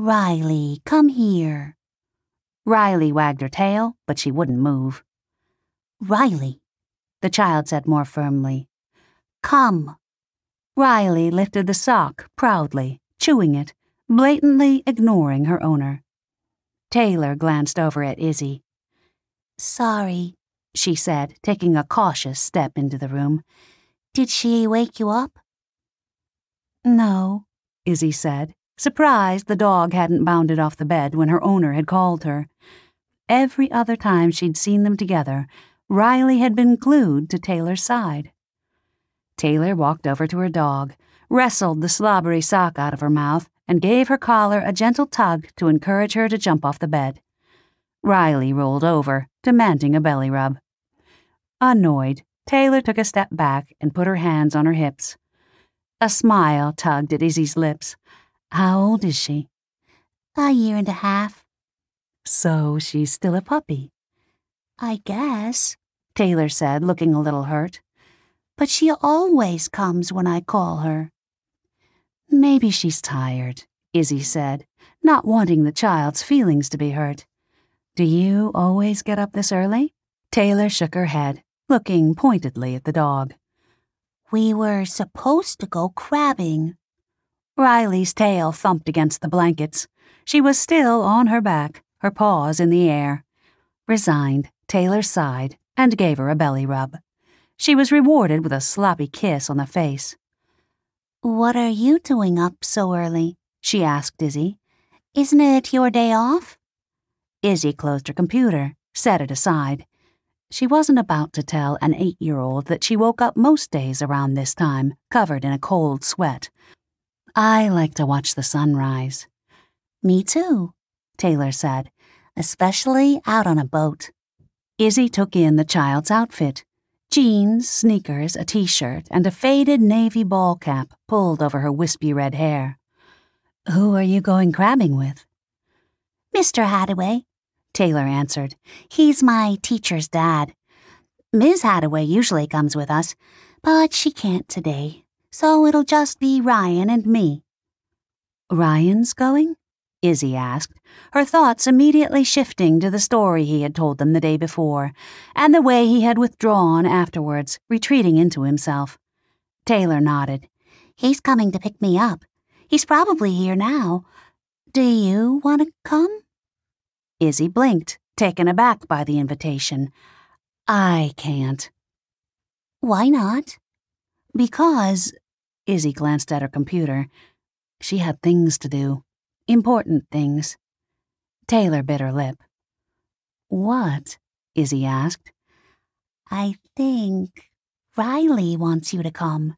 Riley, come here. Riley wagged her tail, but she wouldn't move. Riley, the child said more firmly. Come. Riley lifted the sock proudly, chewing it, blatantly ignoring her owner. Taylor glanced over at Izzy. Sorry, she said, taking a cautious step into the room. Did she wake you up? No, Izzy said, surprised the dog hadn't bounded off the bed when her owner had called her. Every other time she'd seen them together, Riley had been glued to Taylor's side. Taylor walked over to her dog, wrestled the slobbery sock out of her mouth, and gave her collar a gentle tug to encourage her to jump off the bed. Riley rolled over, demanding a belly rub. Annoyed, Taylor took a step back and put her hands on her hips. A smile tugged at Izzy's lips, how old is she? A year and a half. So she's still a puppy. I guess, Taylor said, looking a little hurt. But she always comes when I call her. Maybe she's tired, Izzy said, not wanting the child's feelings to be hurt. Do you always get up this early? Taylor shook her head, looking pointedly at the dog. We were supposed to go crabbing, Riley's tail thumped against the blankets. She was still on her back, her paws in the air. Resigned, Taylor sighed and gave her a belly rub. She was rewarded with a sloppy kiss on the face. What are you doing up so early? she asked Izzy. Isn't it your day off? Izzy closed her computer, set it aside. She wasn't about to tell an eight year old that she woke up most days around this time, covered in a cold sweat, I like to watch the sunrise. Me too, Taylor said, especially out on a boat. Izzy took in the child's outfit jeans, sneakers, a t shirt, and a faded navy ball cap pulled over her wispy red hair. Who are you going crabbing with? Mr. Hadaway, Taylor answered. He's my teacher's dad. Ms. Hadaway usually comes with us, but she can't today so it'll just be Ryan and me. Ryan's going? Izzy asked, her thoughts immediately shifting to the story he had told them the day before, and the way he had withdrawn afterwards, retreating into himself. Taylor nodded. He's coming to pick me up. He's probably here now. Do you want to come? Izzy blinked, taken aback by the invitation. I can't. Why not? Because, Izzy glanced at her computer, she had things to do, important things. Taylor bit her lip. What? Izzy asked. I think Riley wants you to come.